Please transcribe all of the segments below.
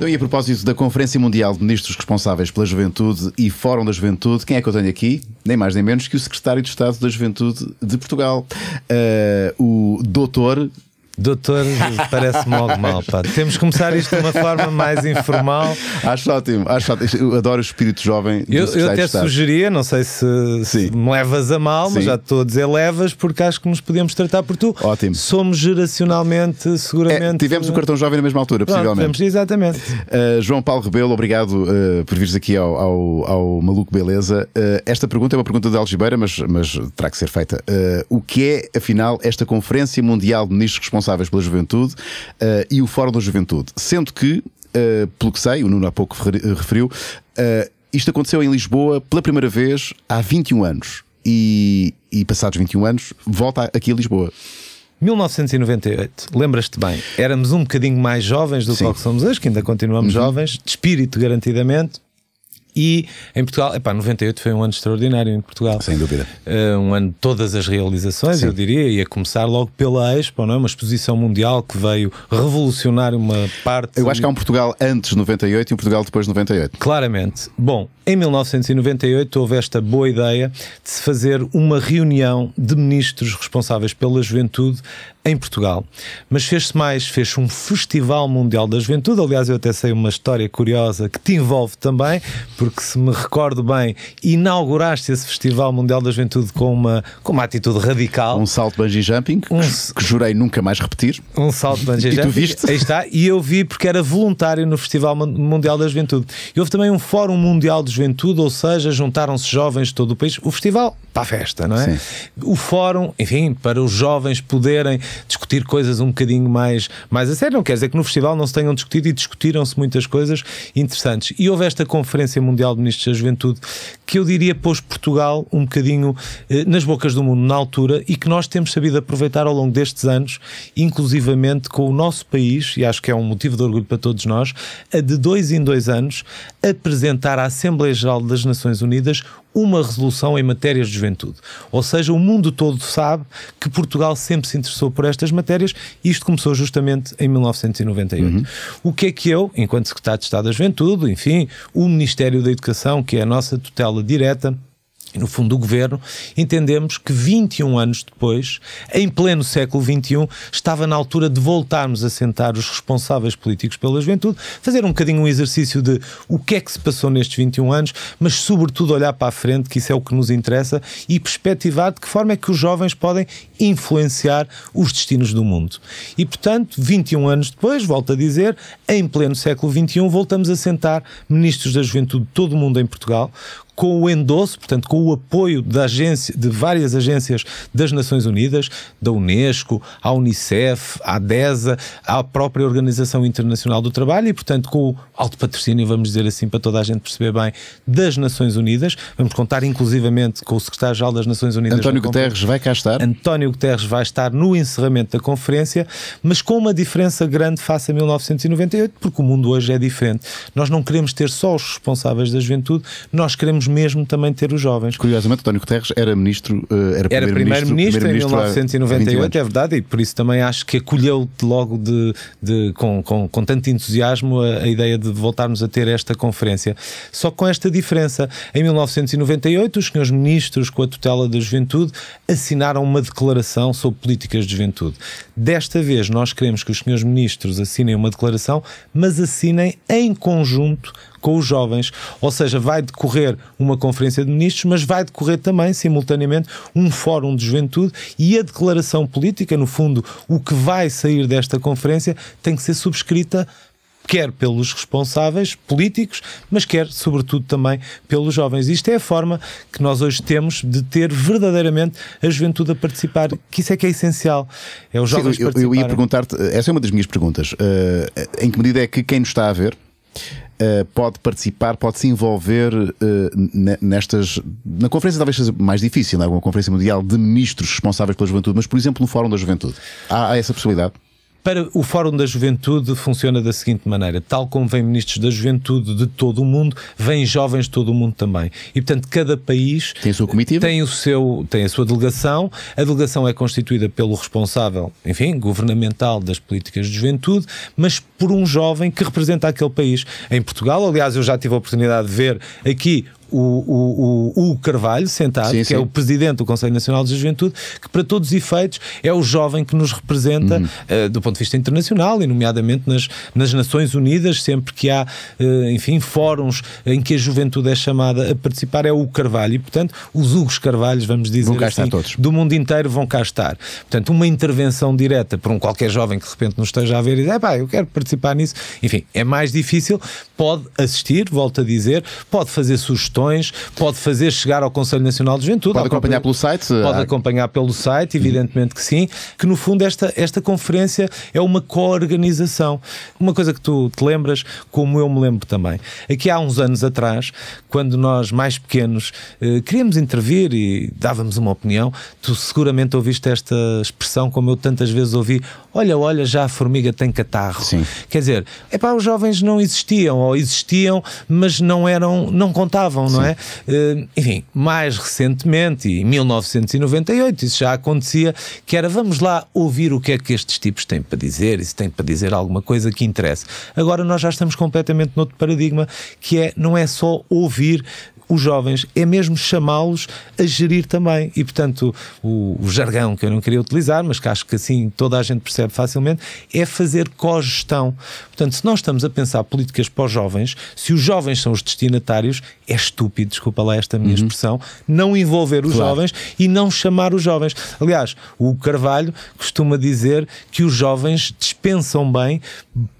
Então, e a propósito da Conferência Mundial de Ministros Responsáveis pela Juventude e Fórum da Juventude, quem é que eu tenho aqui? Nem mais nem menos que o Secretário de Estado da Juventude de Portugal, uh, o Doutor Doutor, parece-me algo mal, pá. Temos que começar isto de uma forma mais informal. Acho ótimo, acho ótimo. Eu adoro o espírito jovem. Eu, eu até sugeria, não sei se, se, me levas a mal, Sim. mas já estou a dizer levas, porque acho que nos podemos tratar por tu. Ótimo. Somos geracionalmente, seguramente. É, tivemos o um cartão jovem na mesma altura, Pronto, possivelmente. Tivemos, exatamente. Uh, João Paulo Rebelo, obrigado uh, por vires aqui ao, ao, ao Maluco Beleza. Uh, esta pergunta é uma pergunta de Algibeira, mas, mas terá que ser feita. o que é, afinal, esta Conferência Mundial de Ministros Responsáveis? responsáveis pela juventude uh, e o Fórum da Juventude. Sendo que, uh, pelo que sei, o Nuno há pouco eh, referiu, uh, isto aconteceu em Lisboa pela primeira vez há 21 anos. E, e passados 21 anos, volta aqui a Lisboa. 1998, lembras-te bem, éramos um bocadinho mais jovens do que somos hoje, que ainda continuamos uhum. jovens, de espírito garantidamente, e em Portugal, epá, 98 foi um ano extraordinário em Portugal. Sem dúvida. Uh, um ano de todas as realizações, Sim. eu diria, e a começar logo pela Expo, não é? Uma exposição mundial que veio revolucionar uma parte. Eu acho que há um Portugal antes 98 e um Portugal depois 98. Claramente. Bom, em 1998 houve esta boa ideia de se fazer uma reunião de ministros responsáveis pela juventude em Portugal, mas fez-se mais, fez um Festival Mundial da Juventude. Aliás, eu até sei uma história curiosa que te envolve também, porque se me recordo bem, inauguraste esse Festival Mundial da Juventude com uma, com uma atitude radical. Um salto bungee jumping, um, que jurei nunca mais repetir. Um salto bungee jumping. E tu viste? Aí está, e eu vi porque era voluntário no Festival Mundial da Juventude. E houve também um Fórum Mundial de Juventude, ou seja, juntaram-se jovens de todo o país. O festival para a festa, não é? Sim. O fórum, enfim, para os jovens poderem discutir coisas um bocadinho mais, mais a sério. Não quer dizer que no festival não se tenham discutido e discutiram-se muitas coisas interessantes. E houve esta Conferência Mundial de Ministros da Juventude que eu diria pôs Portugal um bocadinho eh, nas bocas do mundo na altura e que nós temos sabido aproveitar ao longo destes anos, inclusivamente com o nosso país, e acho que é um motivo de orgulho para todos nós, a de dois em dois anos apresentar à Assembleia Geral das Nações Unidas uma resolução em matérias de juventude. Ou seja, o mundo todo sabe que Portugal sempre se interessou por estas matérias e isto começou justamente em 1998. Uhum. O que é que eu, enquanto Secretário de Estado da Juventude, enfim, o Ministério da Educação, que é a nossa tutela direta, no fundo do governo, entendemos que 21 anos depois, em pleno século XXI, estava na altura de voltarmos a sentar os responsáveis políticos pela juventude, fazer um bocadinho um exercício de o que é que se passou nestes 21 anos, mas sobretudo olhar para a frente, que isso é o que nos interessa, e perspectivar de que forma é que os jovens podem influenciar os destinos do mundo. E portanto, 21 anos depois, volto a dizer, em pleno século XXI, voltamos a sentar ministros da juventude de todo o mundo em Portugal, com o endosso, portanto, com o apoio da agência, de várias agências das Nações Unidas, da Unesco, à Unicef, à DESA, à própria Organização Internacional do Trabalho e, portanto, com o alto patrocínio, vamos dizer assim, para toda a gente perceber bem, das Nações Unidas. Vamos contar inclusivamente com o secretário-geral das Nações Unidas. António Guterres vai cá estar. António Guterres vai estar no encerramento da conferência, mas com uma diferença grande face a 1998, porque o mundo hoje é diferente. Nós não queremos ter só os responsáveis da juventude, nós queremos mesmo também ter os jovens. Curiosamente, António Guterres era ministro, eh, era primeiro-ministro primeiro primeiro em 1998, é verdade, e por isso também acho que acolheu logo de, de com, com, com, tanto entusiasmo a, a, ideia de voltarmos a ter esta conferência. Só com esta diferença, em 1998, os senhores ministros com a tutela da juventude assinaram uma declaração sobre políticas de juventude. Desta vez, nós queremos que os senhores ministros assinem uma declaração, mas assinem em conjunto com os jovens. Ou seja, vai decorrer uma conferência de ministros, mas vai decorrer também, simultaneamente, um fórum de juventude e a declaração política, no fundo, o que vai sair desta conferência, tem que ser subscrita quer pelos responsáveis políticos, mas quer, sobretudo, também pelos jovens. Isto é a forma que nós hoje temos de ter verdadeiramente a juventude a participar, que isso é que é essencial. É os jovens Sim, eu, eu ia perguntar-te, essa é uma das minhas perguntas, uh, em que medida é que quem nos está a ver eh, pode participar, pode se envolver uh, nestas. Na conferência talvez seja mais difícil, não é? uma conferência mundial de ministros responsáveis pela juventude, mas por exemplo no Fórum da Juventude. Há, há essa possibilidade? Para o Fórum da Juventude funciona da seguinte maneira: tal como vêm ministros da Juventude de todo o mundo, vêm jovens de todo o mundo também. E portanto cada país tem, seu tem o seu tem a sua delegação. A delegação é constituída pelo responsável, enfim, governamental das políticas de juventude, mas por um jovem que representa aquele país. Em Portugal, aliás, eu já tive a oportunidade de ver aqui o, o, o, o Carvalho, sentado, sim, que é sim. é o presidente do Conselho Nacional de Juventude, que para todos os efeitos é o jovem que nos representa uh, do ponto de vista internacional e, nomeadamente, nas, nas Nações Unidas, sempre que há, uh, enfim, fóruns em que a juventude é chamada a participar, é o Carvalho. E, portanto, os Hugos Carvalhos, vamos dizer assim, do mundo inteiro vão cá estar. Portanto, uma intervenção direta por um qualquer jovem que de repente nos esteja a ver e diz, pá, eu quero participar nisso, enfim, é mais difícil, pode assistir, volto a dizer, pode fazer sugestões pode fazer chegar ao Conselho Nacional de Juventude. Pode acompanhar pelo site? Pode há... Ah, acompanhar pelo site, evidentemente que sim, que no fundo esta, esta conferência é uma co-organização. Uma coisa que tu te lembras, como eu me lembro também. Aqui há uns anos atrás, quando nós mais pequenos eh, queríamos intervir e dávamos uma opinião, tu seguramente ouviste esta expressão, como eu tantas vezes ouvi: olha, olha, já a formiga tem catarro. Sim. Quer dizer, é pá, os jovens não existiam ou existiam, mas não eram, não contavam, Sim. não é? Uh, enfim, mais recentemente, em 1998, isso já acontecia, que era vamos lá ouvir o que é que estes tipos têm para dizer, e se têm para dizer alguma coisa que interessa. Agora nós já estamos completamente noutro paradigma, que é não é só ouvir os jovens, é mesmo chamá-los a gerir também. E, portanto, o, o, jargão que eu não queria utilizar, mas que acho que assim toda a gente percebe facilmente, é fazer cogestão. Portanto, se nós estamos a pensar políticas para os jovens, se os jovens são os destinatários, é estúpido, desculpa lá esta minha uhum. expressão, não envolver os claro. jovens e não chamar os jovens. Aliás, o Carvalho costuma dizer que os jovens dispensam bem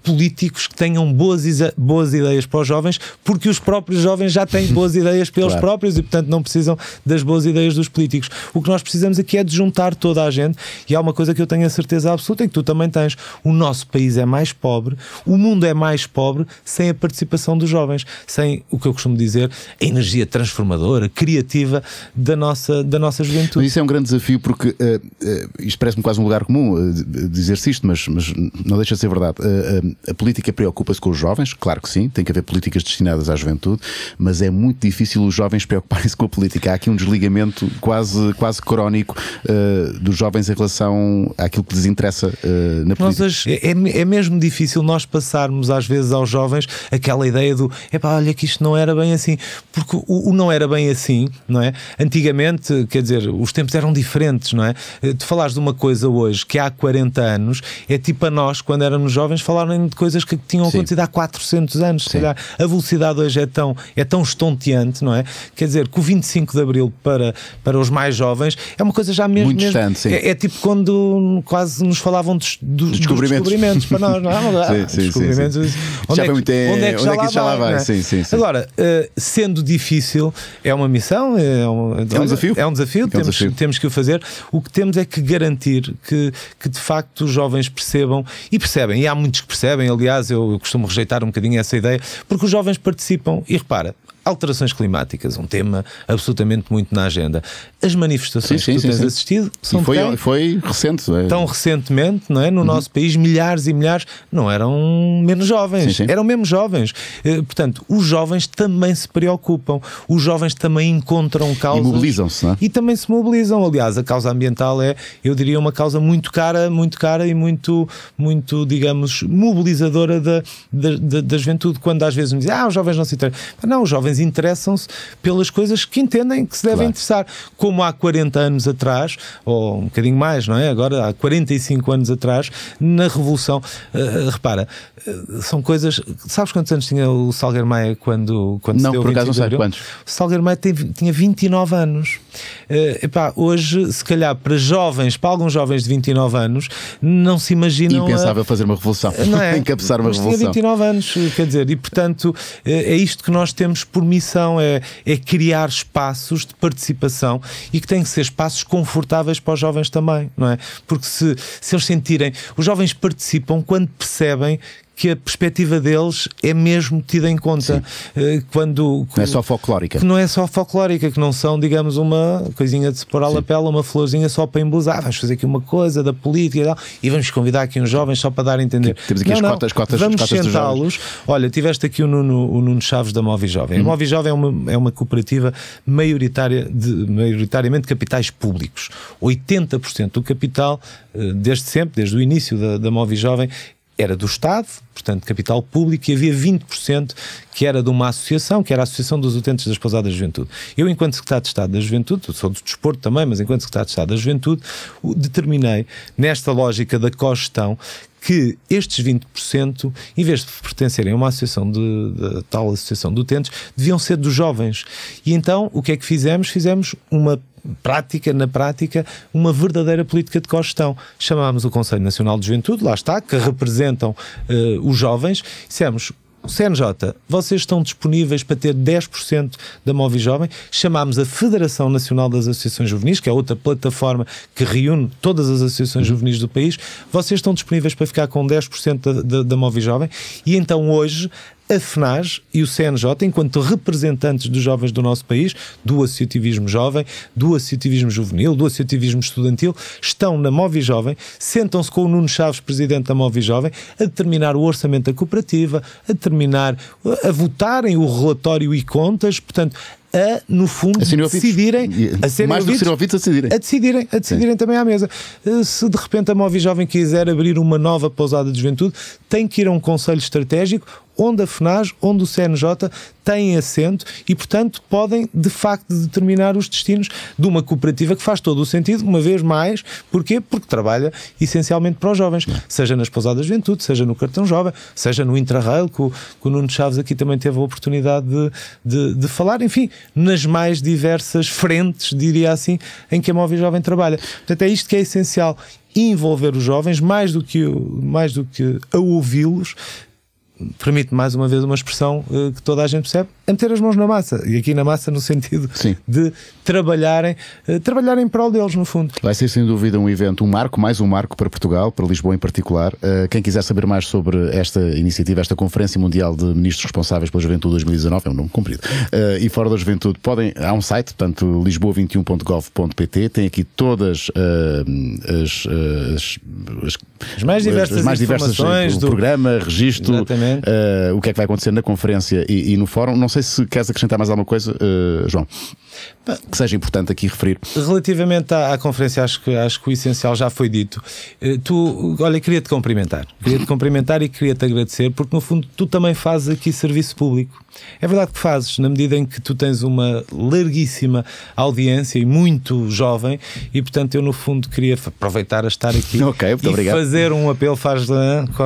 políticos que tenham boas, boas ideias para os jovens, porque os próprios jovens já têm boas ideias ideias para claro. próprios e, portanto, não precisam das boas ideias dos políticos. O que nós precisamos aqui é de juntar toda a gente e há uma coisa que eu tenho a certeza absoluta e é que tu também tens. O nosso país é mais pobre, o mundo é mais pobre sem a participação dos jovens, sem o que eu costumo dizer, a energia transformadora, criativa da nossa, da nossa juventude. Mas isso é um grande desafio porque uh, uh, isto parece-me quase um lugar comum uh, dizer-se isto, mas, mas não deixa de ser verdade. Uh, a política preocupa-se com os jovens, claro que sim, tem que haver políticas destinadas à juventude, mas é muito difícil difícil os jovens preocuparem-se com a política. Há aqui um desligamento quase, quase crónico uh, dos jovens em relação àquilo que lhes interessa uh, na política. é, é, é mesmo difícil nós passarmos às vezes aos jovens aquela ideia do epá, olha que isto não era bem assim, porque o, o, não era bem assim, não é? Antigamente, quer dizer, os tempos eram diferentes, não é? Eh, tu falares de uma coisa hoje que há 40 anos é tipo a nós, quando éramos jovens, falarem de coisas que tinham Sim. acontecido há 400 anos, se calhar. A velocidade hoje é tão, é tão estonteante distante, não é? Quer dizer, que o 25 de Abril para, para os mais jovens é uma coisa já mesmo. Muito mesmo, distante, sim. É, é, tipo quando quase nos falavam dos, dos descobrimentos. descobrimentos para nós, não é? Ah, sim, descobrimentos. Sim, sim. Onde, já é que, é, onde é que, onde é que já lá vai? vai? É? Sim, sim, sim. Agora, uh, sendo difícil, é uma missão, é um, é um desafio. É um desafio, é temos, um desafio. temos que o fazer. O que temos é que garantir que, que de facto os jovens percebam e percebem, e há muitos que percebem, aliás, eu costumo rejeitar um bocadinho essa ideia, porque os jovens participam e repara, alterações climáticas, um tema absolutamente muito na agenda. As manifestações sim, sim, que tu tens sim, assistido são e foi, tão, foi recente, é? tão recentemente, não é? No uhum. nosso país, milhares e milhares não eram menos jovens, eram mesmo jovens. Eh, portanto, os jovens também se preocupam, os jovens também encontram causas e mobilizam-se, é? e também se mobilizam. Aliás, a causa ambiental é, eu diria, uma causa muito cara, muito cara e muito, muito, digamos, mobilizadora da, da, da, da juventude. Quando às vezes me dizem, ah, os jovens não se interessam, não, os jovens jovens interessam-se pelas coisas que entendem que se devem claro. interessar. Como há 40 anos atrás, ou um bocadinho mais, não é? Agora, há 45 anos atrás, na Revolução. Uh, repara, uh, são coisas. Sabes quantos anos tinha o Salgueiro Maia quando, quando não, se deu por acaso não sei quantos. O Salgueiro Maia teve, tinha 29 anos. Uh, epá, hoje, se calhar, para jovens, para alguns jovens de 29 anos, não se imaginam. Impensável a... fazer uma revolução. Não é? Encabeçar uma revolução. Tinha 29 anos, quer dizer, e portanto, é isto que nós temos por por missão, é, é criar espaços de participação e que têm que ser espaços confortáveis para os jovens também, não é? Porque se, se eles sentirem, os jovens participam quando percebem que a perspectiva deles é mesmo tida em conta. Sim. Eh, quando, não é só folclórica. Que não é só folclórica, que não são, digamos, uma coisinha de se pôr à lapela, uma florzinha só para embusar. Ah, vamos fazer aqui uma coisa da política e tal, e vamos convidar aqui uns jovens só para dar a entender. Temos aqui não, as, não, cotas, cotas, vamos sentá-los. Olha, tiveste aqui o Nuno, o Nuno Chaves da Móvel Jovem. Hum. A uhum. Móvel Jovem é uma, é uma cooperativa maioritária de, maioritariamente capitais públicos. 80% do capital, eh, desde sempre, desde o início da, da Móvel Jovem, era do Estado, portanto, capital público, e havia 20% que era de uma associação, que era a Associação dos Utentes das Pousadas da Juventude. Eu, enquanto secretário de Estado da Juventude, sou do desporto também, mas enquanto secretário de Estado da Juventude, determinei, nesta lógica da cogestão, que estes 20%, em vez de pertencerem a uma associação de, de, tal associação de utentes, deviam ser dos jovens. E então, o que é que fizemos? Fizemos uma prática, na prática, uma verdadeira política de cogestão. Chamámos o Conselho Nacional de Juventude, lá está, que representam uh, os jovens, dissemos. CNJ, vocês estão disponíveis para ter 10% da Móvel Jovem? Chamámos a Federação Nacional das Associações Juvenis, que é outra plataforma que reúne todas as associações juvenis do país. Vocês estão disponíveis para ficar com 10% da, da, da Móvel Jovem? E então hoje a FNAS e o CNJ, enquanto representantes dos jovens do nosso país, do associativismo jovem, do associativismo juvenil, do associativismo estudantil, estão na Movi Jovem, sentam-se com o Nuno Chaves, presidente da Movi Jovem, a determinar o orçamento da cooperativa, a determinar, a votarem o relatório e contas, portanto, a, no fundo, a decidirem, a serem mais ouvidos, do que ouvidos, a decidirem. A decidirem, a decidirem também à mesa. Eh, se de repente a Movi Jovem quiser abrir uma nova pousada de juventude, tem que ir a um conselho estratégico onde a FNAS, onde o CNJ têm assento e, portanto, podem de facto determinar os destinos de uma cooperativa que faz todo o sentido, uma vez mais, porquê? Porque trabalha essencialmente para os jovens, seja nas pousadas de juventude, seja no cartão jovem, seja no Intrarrail, que, o, que o Nuno Chaves aqui também teve a oportunidade de, de, de, falar, enfim, nas mais diversas frentes, diria assim, em que a Móvel Jovem trabalha. Portanto, é isto que é essencial envolver os jovens mais do que mais do que a ouvi-los permite mais uma vez uma expressão uh, que toda a gente percebe, é meter as mãos na massa. E aqui na massa no sentido Sim. de trabalharem, uh, eh, trabalhar em prol deles, no fundo. Vai ser sem dúvida um evento, um marco, mais um marco para Portugal, para Lisboa em particular. Uh, quem quiser saber mais sobre esta iniciativa, esta Conferência Mundial de Ministros Responsáveis pela Juventude 2019, é um nome comprido, e fora da juventude, podem, há um site, portanto, lisboa21.gov.pt, tem aqui todas as, as, as, as mais diversas, as mais diversas do programa, registro. Exatamente uh, o que é que vai acontecer na conferência e, e, no fórum. Não sei se queres acrescentar mais alguma coisa, uh, João, que seja importante aqui referir. Relativamente à, à, conferência, acho que, acho que o essencial já foi dito. Uh, tu, olha, queria-te cumprimentar. Queria-te cumprimentar e queria-te agradecer, porque no fundo tu também fazes aqui serviço público. É verdade que fazes, na medida em que tu tens uma larguíssima audiência e muito jovem, e portanto eu no fundo queria aproveitar a estar aqui okay, e obrigado. fazer um apelo, faz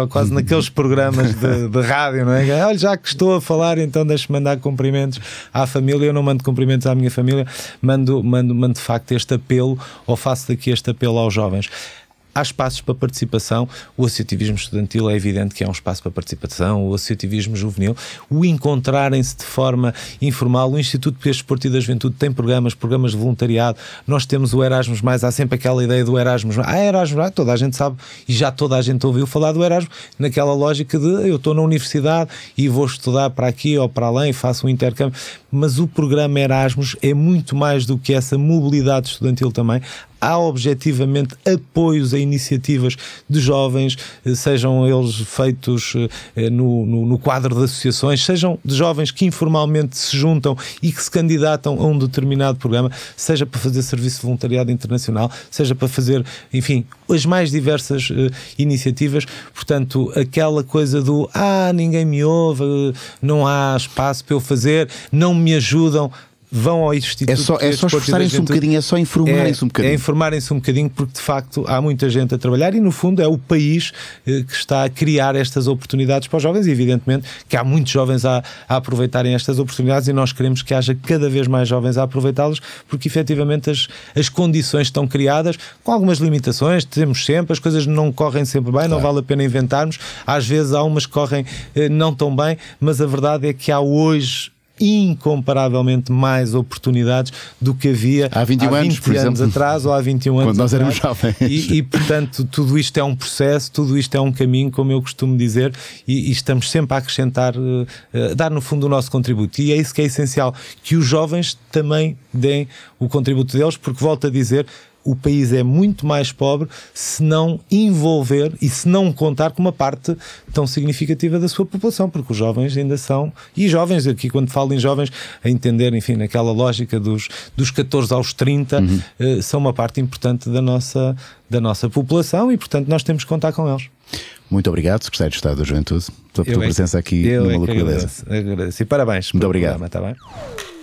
quase naqueles programas de, de rádio, não é? é? Olha, já que estou a falar, então deixe-me mandar cumprimentos à família. Eu não mando cumprimentos à minha família, mando, mando, mando de facto este apelo, ou faço daqui este apelo aos jovens há espaços para participação. O associativismo estudantil é evidente que é um espaço para participação, o associativismo juvenil, o encontrarem-se de forma informal. O Instituto de Esporte e da Juventude tem programas, programas de voluntariado. Nós temos o Erasmus, mais há sempre aquela ideia do Erasmus. Ah, Erasmus, ah, toda a gente sabe e já toda a gente ouviu falar do Erasmus, naquela lógica de eu estou na universidade e vou estudar para aqui ou para além, faço um intercâmbio. Mas o programa Erasmus é muito mais do que essa mobilidade estudantil também há objetivamente apoios a iniciativas de jovens, eh, sejam eles feitos eh, eh, no, no, no, quadro de associações, sejam de jovens que informalmente se juntam e que se candidatam a um determinado programa, seja para fazer serviço de voluntariado internacional, seja para fazer, enfim, as mais diversas iniciativas. Portanto, aquela coisa do ah, ninguém me ouve, não há espaço para eu fazer, não me ajudam vão ao Instituto É só, é só esforçarem-se um bocadinho, é só informarem-se é, um bocadinho. É informarem-se um bocadinho, porque de facto há muita gente a trabalhar e, no fundo, é o país eh, que está a criar estas oportunidades para os jovens. E, evidentemente, que há muitos jovens a, a aproveitarem estas oportunidades e nós queremos que haja cada vez mais jovens a aproveitá-las, porque efetivamente as, as condições estão criadas, com algumas limitações, temos sempre, as coisas não correm sempre bem, claro. não vale a pena inventarmos. Às vezes há umas que correm eh, não tão bem, mas a verdade é que há hoje incomparavelmente mais oportunidades do que havia há 21 há 20 anos, anos exemplo, atrás ou há 21 anos quando nós éramos jovens e, e, portanto tudo isto é um processo tudo isto é um caminho como eu costumo dizer e, e estamos sempre a acrescentar uh, uh, dar no fundo o nosso contributo e é isso que é essencial que os jovens também deem o contributo deles porque volto a dizer o país é muito mais pobre se não envolver e se não contar com uma parte tão significativa da sua população, porque os jovens ainda são, e jovens, aqui quando falo em jovens, a entender, enfim, naquela lógica dos, dos 14 aos 30, uhum. Eh, são uma parte importante da nossa, da nossa população e, portanto, nós temos que contar com eles. Muito obrigado, Secretário de Estado da Juventude, pela tua é presença aqui eu no é Agradeço, agradeço. E parabéns. Muito obrigado. Programa, tá